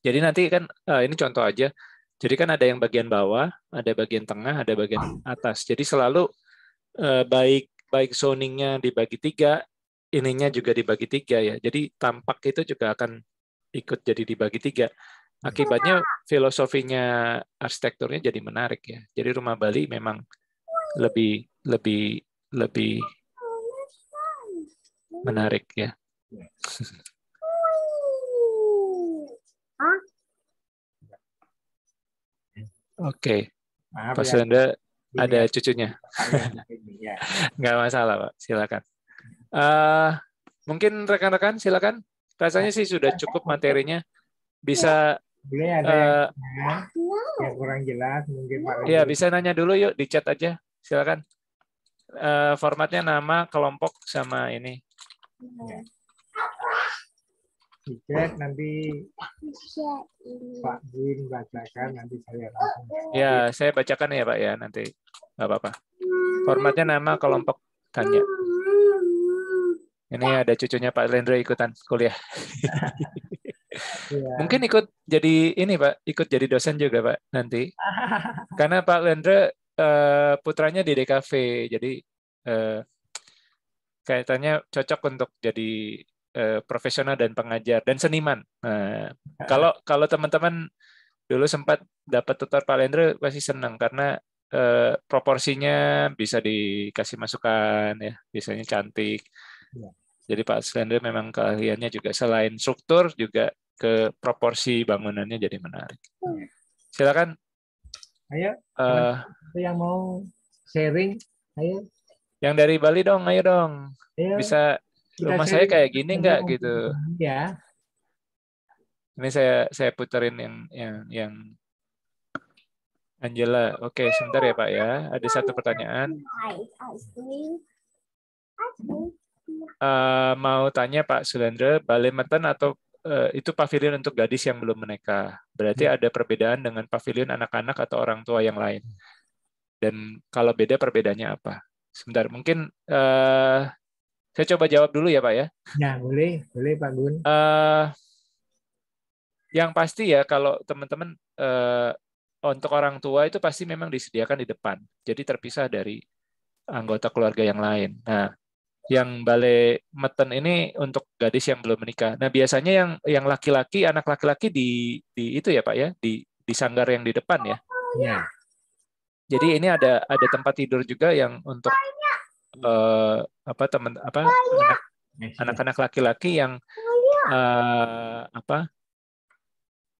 Jadi nanti kan uh, ini contoh aja. Jadi kan ada yang bagian bawah, ada bagian tengah, ada bagian atas. Jadi selalu eh, baik baik zoningnya dibagi tiga, ininya juga dibagi tiga ya. Jadi tampak itu juga akan ikut jadi dibagi tiga. Akibatnya filosofinya arsitekturnya jadi menarik ya. Jadi rumah Bali memang lebih lebih lebih menarik ya. Iya. Oke. Okay. Pak Sunda ya. ada ya. cucunya. Ya. Nggak masalah, Pak. Silakan. Uh, mungkin rekan-rekan silakan. Rasanya sih sudah cukup materinya. Bisa ada uh, yang, ya, kurang jelas mungkin Pak. Iya, bisa nanya dulu yuk di chat aja. Silakan. Uh, formatnya nama, kelompok sama ini. Ya dicek nanti Pak Bin bacakan nanti saya langsung. Ya, saya bacakan ya Pak ya nanti nggak apa-apa. Formatnya nama kelompok tanya. Ini ada cucunya Pak Lendro ikutan kuliah. ya. Mungkin ikut jadi ini Pak, ikut jadi dosen juga Pak nanti. Karena Pak Lendro eh, putranya di DKV, jadi eh, kaitannya cocok untuk jadi Eh, profesional dan pengajar dan seniman. Nah, kalau kalau teman-teman dulu sempat dapat tutor Pak Lendre pasti senang karena eh, proporsinya bisa dikasih masukan ya, biasanya cantik. Iya. Jadi Pak Lendre memang keahliannya juga selain struktur juga ke proporsi bangunannya jadi menarik. Silakan. Ayo. Uh, yang mau sharing, ayo. Yang dari Bali dong, ayo dong. Ayo. Bisa rumah saya kayak gini nggak gitu ya ini saya saya puterin yang yang yang Angela oke okay, sebentar ya pak ya ada satu pertanyaan uh, mau tanya Pak Sulendra balai Balemeten atau uh, itu pavilion untuk gadis yang belum menikah berarti hmm. ada perbedaan dengan pavilion anak-anak atau orang tua yang lain dan kalau beda perbedaannya apa sebentar mungkin uh, saya coba jawab dulu ya Pak ya. Ya boleh, boleh Pak Gun. Uh, yang pasti ya kalau teman-teman uh, untuk orang tua itu pasti memang disediakan di depan. Jadi terpisah dari anggota keluarga yang lain. Nah, yang balai meten ini untuk gadis yang belum menikah. Nah, biasanya yang yang laki-laki, anak laki-laki di di itu ya Pak ya, di di sanggar yang di depan ya. Ya. Jadi ini ada ada tempat tidur juga yang untuk Eh, apa teman apa iya anak-anak laki-laki yang uh, apa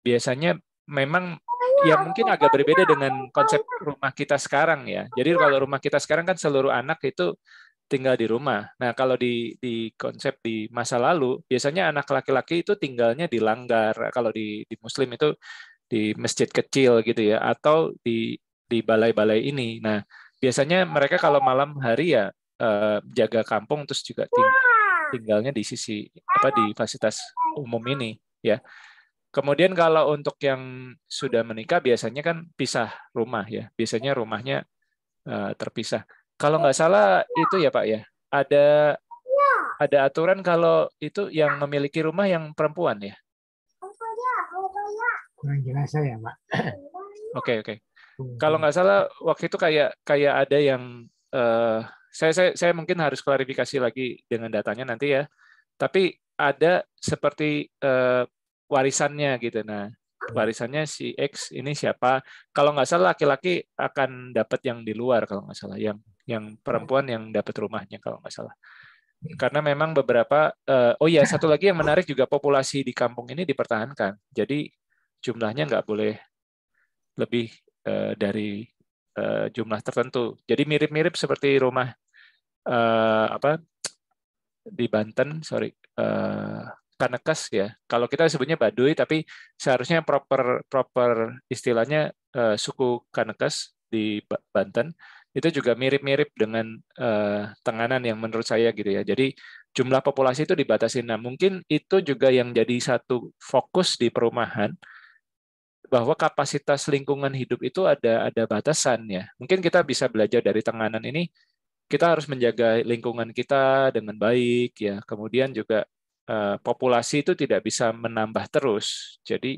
biasanya memang ya mungkin agak berbeda dengan konsep rumah kita sekarang ya. Jadi iya. kalau rumah kita sekarang kan seluruh anak itu tinggal di rumah. Nah kalau di di konsep di masa lalu biasanya anak laki-laki itu tinggalnya di langgar. Kalau di di Muslim itu di masjid kecil gitu ya atau di di balai-balai ini. Nah biasanya mereka kalau malam hari ya Eh, jaga kampung terus juga ting tinggalnya di sisi apa di fasilitas umum ini ya. Kemudian kalau untuk yang sudah menikah biasanya kan pisah rumah ya. Biasanya rumahnya eh, terpisah. Kalau nggak salah itu ya Pak ya. Ada iya. ada aturan kalau itu yang memiliki rumah yang perempuan ya. Kurang jelas saya Pak. Oke oke. Kalau nggak salah waktu itu kayak kayak ada yang uh, saya, saya saya mungkin harus klarifikasi lagi dengan datanya nanti ya. Tapi ada seperti uh, warisannya gitu. Nah, warisannya si X ini siapa? Kalau nggak salah laki-laki akan dapat yang di luar kalau nggak salah, yang yang perempuan yang dapat rumahnya kalau nggak salah. Karena memang beberapa uh, oh ya satu lagi yang menarik juga populasi di kampung ini dipertahankan. Jadi jumlahnya nggak boleh lebih uh, dari jumlah tertentu. Jadi mirip-mirip seperti rumah uh, apa di Banten sorry uh, Kanekes ya kalau kita sebutnya Baduy tapi seharusnya proper proper istilahnya uh, suku Kanekes di Banten itu juga mirip-mirip dengan uh, Tenganan yang menurut saya gitu ya jadi jumlah populasi itu dibatasi nah mungkin itu juga yang jadi satu fokus di perumahan bahwa kapasitas lingkungan hidup itu ada ada batasan ya. Mungkin kita bisa belajar dari Tenganan ini kita harus menjaga lingkungan kita dengan baik ya. Kemudian juga eh, populasi itu tidak bisa menambah terus. Jadi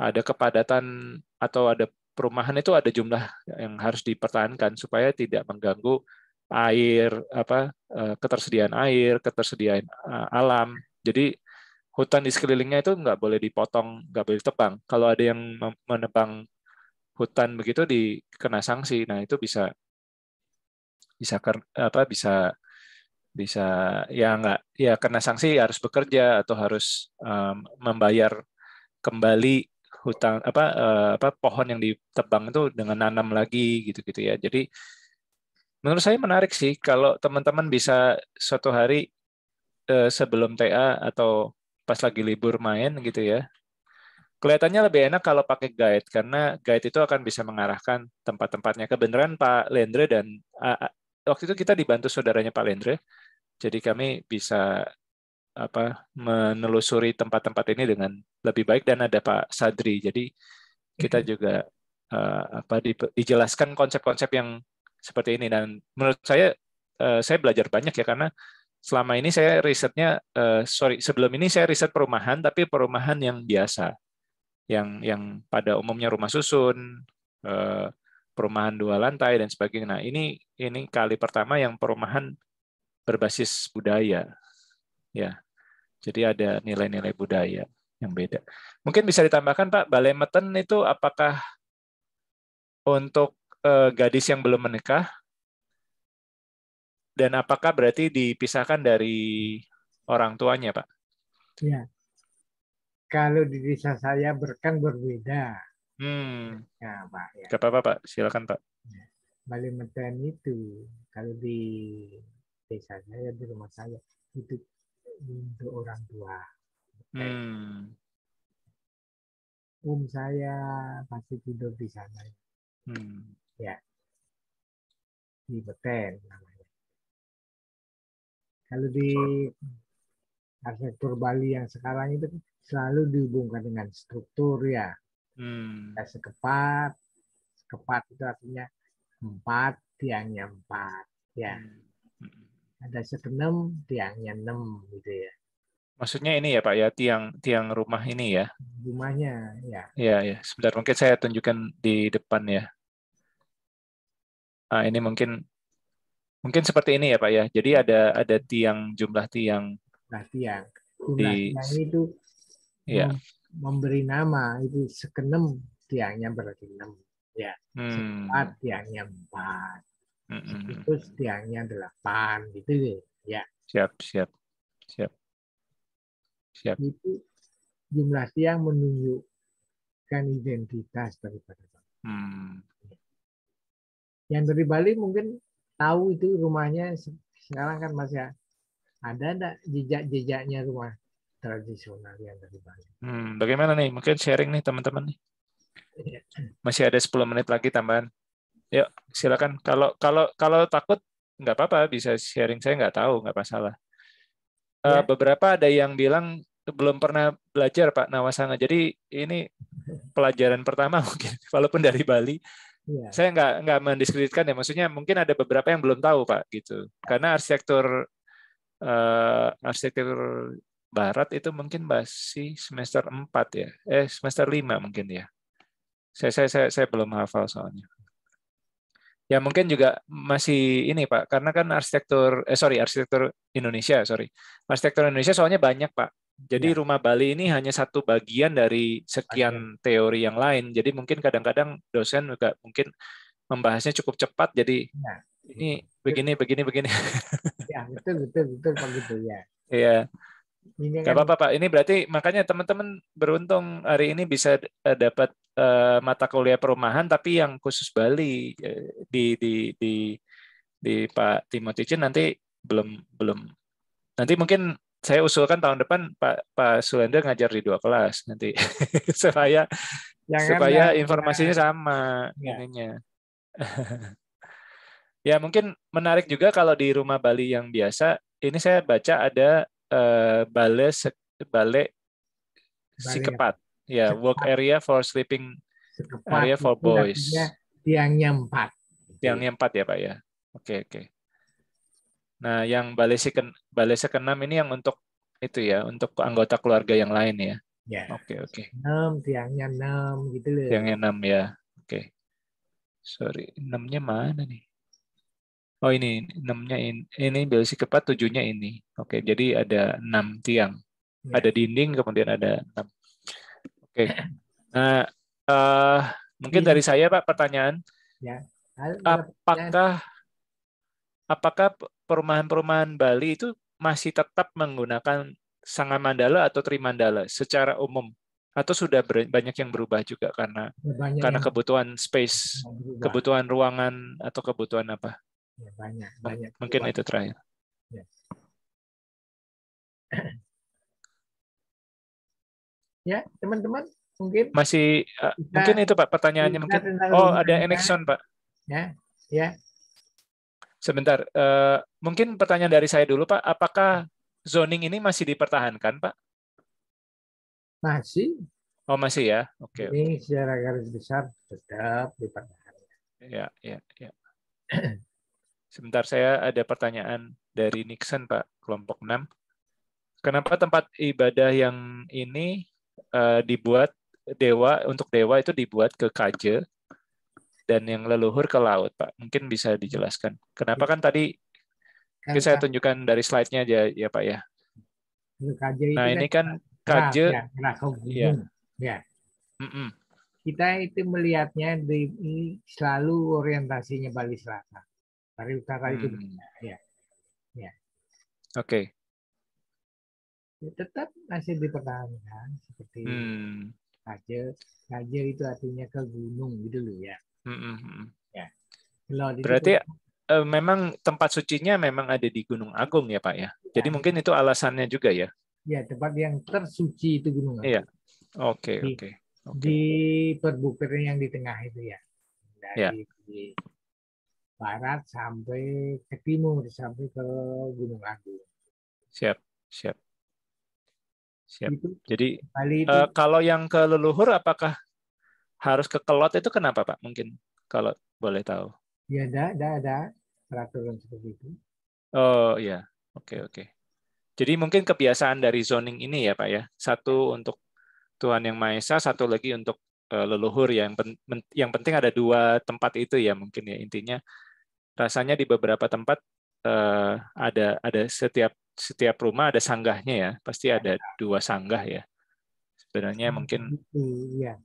ada kepadatan atau ada perumahan itu ada jumlah yang harus dipertahankan supaya tidak mengganggu air apa eh, ketersediaan air, ketersediaan eh, alam. Jadi hutan di sekelilingnya itu nggak boleh dipotong, nggak boleh ditebang. Kalau ada yang menebang hutan begitu dikena sanksi. Nah, itu bisa bisa ker, apa bisa bisa ya nggak ya kena sanksi harus bekerja atau harus um, membayar kembali hutang apa uh, apa pohon yang ditebang itu dengan nanam lagi gitu-gitu ya. Jadi menurut saya menarik sih kalau teman-teman bisa suatu hari uh, sebelum TA atau pas lagi libur main gitu ya. Kelihatannya lebih enak kalau pakai guide karena guide itu akan bisa mengarahkan tempat-tempatnya. Kebenaran Pak Lendre dan waktu itu kita dibantu saudaranya Pak Lendre, jadi kami bisa apa menelusuri tempat-tempat ini dengan lebih baik dan ada Pak Sadri. Jadi kita mm-hmm. juga uh, apa di, dijelaskan konsep-konsep yang seperti ini dan menurut saya uh, saya belajar banyak ya karena selama ini saya risetnya uh, sorry sebelum ini saya riset perumahan tapi perumahan yang biasa yang yang pada umumnya rumah susun uh, perumahan dua lantai dan sebagainya. Nah, ini ini kali pertama yang perumahan berbasis budaya. Ya. Jadi ada nilai-nilai budaya yang beda. Mungkin bisa ditambahkan Pak, Balai Meten itu apakah untuk eh, gadis yang belum menikah dan apakah berarti dipisahkan dari orang tuanya, Pak? Ya. Kalau di desa saya berkan berbeda Hmm. Ya, Pak. Ya. apa-apa, Pak. Silakan, Pak. Bali ya. Medan itu kalau di desa saya di rumah saya itu untuk orang tua. Hmm. um, saya pasti tidur di sana. Hmm. Ya. Di beten namanya. Kalau di arsitektur Bali yang sekarang itu selalu dihubungkan dengan struktur ya. Hmm. Ya, sekepat, sekepat itu artinya empat, tiangnya empat. Ya. Hmm. hmm. Ada sekenem, tiangnya enam gitu ya. Maksudnya ini ya Pak ya, tiang tiang rumah ini ya. Rumahnya, ya. Ya ya. Sebentar mungkin saya tunjukkan di depan ya. Nah, ini mungkin mungkin seperti ini ya Pak ya. Jadi ada ada tiang jumlah tiang. Nah, tiang. Jumlah di, tiang itu ya memberi nama itu sekenem tiangnya berarti enam ya hmm. empat hmm. tiangnya empat itu tiangnya delapan gitu ya. ya siap siap siap siap itu jumlah tiang menunjukkan identitas daripada hmm. yang dari Bali mungkin tahu itu rumahnya sekarang kan masih ada ada jejak-jejaknya rumah tradisionalnya dari Bali. Hmm, bagaimana nih? Mungkin sharing nih teman-teman nih. Iya. Masih ada 10 menit lagi tambahan. Yuk, silakan. Kalau kalau kalau takut nggak apa-apa, bisa sharing saya nggak tahu, nggak masalah. Ya. beberapa ada yang bilang belum pernah belajar Pak Nawasana. Jadi ini pelajaran pertama mungkin, walaupun dari Bali. Ya. Saya nggak nggak mendiskreditkan ya, maksudnya mungkin ada beberapa yang belum tahu Pak gitu. Karena arsitektur uh, arsitektur Barat itu mungkin masih semester 4 ya. Eh, semester 5 mungkin ya. Saya, saya, saya, saya belum hafal soalnya. Ya mungkin juga masih ini Pak, karena kan arsitektur, eh sorry, arsitektur Indonesia, sorry. Arsitektur Indonesia soalnya banyak Pak. Jadi ya. rumah Bali ini hanya satu bagian dari sekian teori yang lain. Jadi mungkin kadang-kadang dosen juga mungkin membahasnya cukup cepat. Jadi ya. ini begini, begini, begini. Ya betul, betul, betul begitu ya. Iya. Gak kan. apa-apa Pak. Ini berarti makanya teman-teman beruntung hari ini bisa eh, dapat eh, mata kuliah perumahan tapi yang khusus Bali eh, di di di di Pak Timothy Chin nanti belum belum. Nanti mungkin saya usulkan tahun depan Pak Pak Sulender ngajar di dua kelas nanti supaya Jangan supaya ya. informasinya sama ya. ininya. ya mungkin menarik juga kalau di rumah Bali yang biasa ini saya baca ada uh, eh, balai balai sikepat ya yeah, ya, work area for sleeping Sekepat area for boys tiangnya empat tiangnya empat ya pak ya oke okay, oke okay. nah yang balai seken balai sekenam ini yang untuk itu ya untuk anggota keluarga yang lain ya? ya oke oke enam tiangnya enam gitu loh tiangnya enam ya oke sorry enamnya mana nih Oh ini enamnya ini, ini basic keempat tujuhnya ini. Oke, jadi ada enam tiang, yeah. ada dinding, kemudian ada enam. Oke, nah uh, mungkin iya. dari saya pak pertanyaan, ya. apakah apakah perumahan-perumahan Bali itu masih tetap menggunakan sanga mandala atau trimandala secara umum? atau sudah banyak yang berubah juga karena banyak karena kebutuhan space, kebutuhan ruangan atau kebutuhan apa? Ya, banyak, banyak. Mungkin itu terakhir. Ya. ya teman-teman mungkin masih eh, kita, mungkin itu pak pertanyaannya mungkin oh ada Enexon pak ya ya sebentar uh, mungkin pertanyaan dari saya dulu pak apakah zoning ini masih dipertahankan pak masih oh masih ya oke okay, ini secara garis besar tetap dipertahankan ya ya ya Sebentar, saya ada pertanyaan dari Nixon, Pak, kelompok 6. Kenapa tempat ibadah yang ini uh, dibuat dewa untuk dewa itu dibuat ke kaje dan yang leluhur ke laut, Pak? Mungkin bisa dijelaskan. Kenapa kan tadi kan, saya tunjukkan dari slide-nya aja ya, Pak ya. nah, kan ini kan kaje. ya. Iya. ya. Mm -mm. Kita itu melihatnya di, selalu orientasinya Bali Selatan pariwisata itu hmm. Ya. ya. Oke. Okay. Ya, tetap masih dipertahankan seperti hmm. Raja. itu artinya ke gunung gitu loh ya. Hmm. hmm, hmm. Ya. Lord Berarti itu, e, memang tempat sucinya memang ada di Gunung Agung ya Pak ya. Iya. Jadi ya. mungkin itu alasannya juga ya. Ya, tempat yang tersuci itu Gunung Agung. Iya. Oke, okay, oke. Okay. Okay. Di perbukitan yang di tengah itu ya. Dari ya. Di, barat sampai ke timur sampai ke Gunung Agung. Siap, siap. Siap. Itu, Jadi Bali itu, uh, kalau yang ke leluhur apakah harus ke Kelot itu kenapa Pak? Mungkin kalau boleh tahu. Ya ada ada ada peraturan seperti itu. Oh iya. Oke, oke. Jadi mungkin kebiasaan dari zoning ini ya Pak ya. Satu untuk Tuhan Yang Maha Esa, satu lagi untuk eh, leluhur yang penting ada dua tempat itu ya mungkin ya intinya rasanya di beberapa tempat uh, ada ada setiap setiap rumah ada sanggahnya ya pasti ada dua sanggah ya sebenarnya hmm, mungkin gitu, iya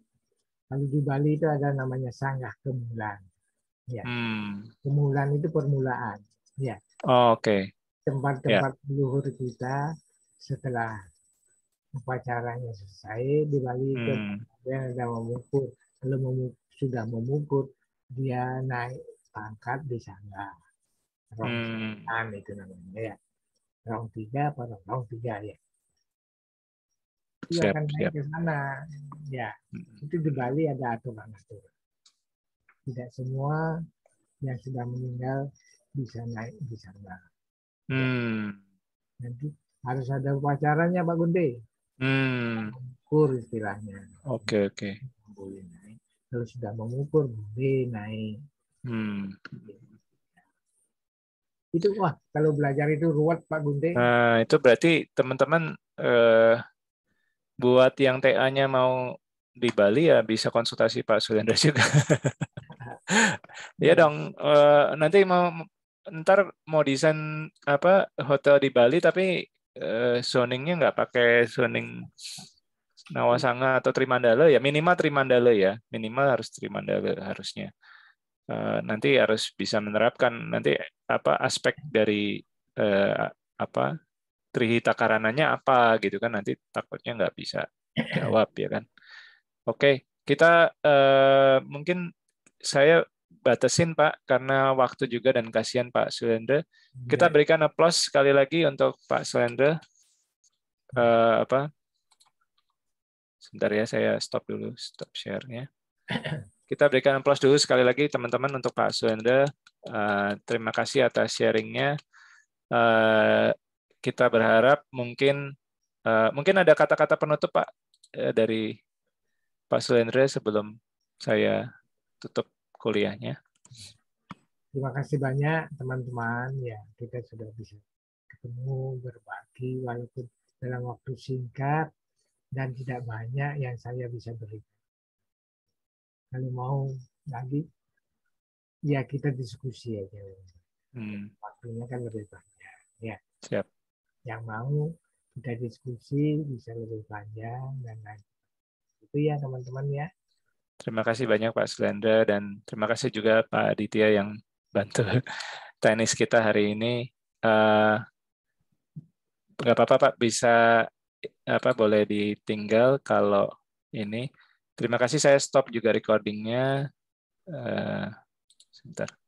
kalau di Bali itu ada namanya sanggah kemulan ya hmm. kemulan itu permulaan ya oh, oke okay. tempat-tempat ya. luhur kita setelah upacaranya selesai di Bali hmm. itu ada memukul kalau memukul, sudah memukul dia naik pangkat di sana. Rong hmm. itu namanya ya. Rong tiga apa rong tiga ya. Itu siap, akan naik ke sana. Ya, hmm. itu di Bali ada aturan-aturan. Tidak semua yang sudah meninggal bisa naik di sana. Hmm. Nanti harus ada upacaranya Pak Gunde. Hmm. Mengukur istilahnya. Oke okay, oke. Okay. Boleh naik. Kalau sudah mengukur boleh naik. Hmm. Itu wah kalau belajar itu ruwet Pak Gunte. Nah, itu berarti teman-teman eh, buat yang TA-nya mau di Bali ya bisa konsultasi Pak Sulendra juga. ya dong, eh, nanti mau ntar mau desain apa hotel di Bali tapi eh, zoningnya nggak pakai zoning Nawasanga atau Trimandala ya minimal Trimandala ya minimal harus Trimandala harusnya Eh, nanti harus bisa menerapkan nanti apa aspek dari eh, apa trihita karananya apa gitu kan nanti takutnya nggak bisa jawab ya kan oke kita eh, mungkin saya batasin pak karena waktu juga dan kasihan pak Sulendra kita iya. berikan aplaus sekali lagi untuk pak Sulendra eh, apa sebentar ya saya stop dulu stop sharenya. Kita berikan plus dulu sekali lagi teman-teman untuk Pak Suenda. Uh, eh, terima kasih atas sharingnya. Uh, kita berharap mungkin uh, mungkin ada kata-kata penutup Pak uh, dari Pak Sulendre sebelum saya tutup kuliahnya. Terima kasih banyak teman-teman ya kita sudah bisa ketemu berbagi walaupun dalam waktu singkat dan tidak banyak yang saya bisa berikan kalau mau lagi ya kita diskusi aja hmm. waktunya kan lebih panjang ya Siap. yang mau kita diskusi bisa lebih panjang dan lain itu ya teman-teman ya terima kasih banyak Pak Slendra dan terima kasih juga Pak Aditya yang bantu tenis kita hari ini uh, apa-apa Pak bisa apa boleh ditinggal kalau ini Terima kasih, saya stop juga recordingnya. Uh, sebentar.